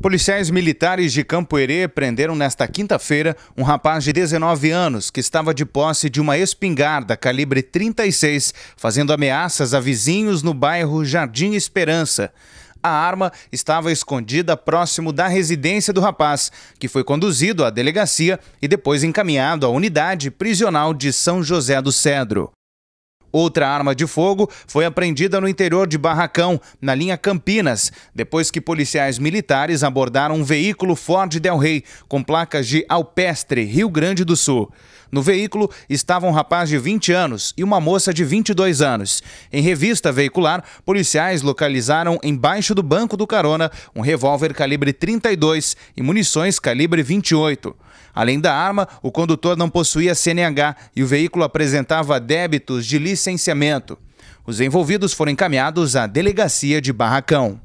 Policiais militares de Campo Herê prenderam nesta quinta-feira um rapaz de 19 anos que estava de posse de uma espingarda calibre 36, fazendo ameaças a vizinhos no bairro Jardim Esperança. A arma estava escondida próximo da residência do rapaz, que foi conduzido à delegacia e depois encaminhado à unidade prisional de São José do Cedro. Outra arma de fogo foi apreendida no interior de Barracão, na linha Campinas, depois que policiais militares abordaram um veículo Ford Del Rey com placas de Alpestre, Rio Grande do Sul. No veículo estava um rapaz de 20 anos e uma moça de 22 anos. Em revista veicular, policiais localizaram embaixo do banco do carona um revólver calibre 32 e munições calibre 28. Além da arma, o condutor não possuía CNH e o veículo apresentava débitos de licença licenciamento. Os envolvidos foram encaminhados à delegacia de Barracão.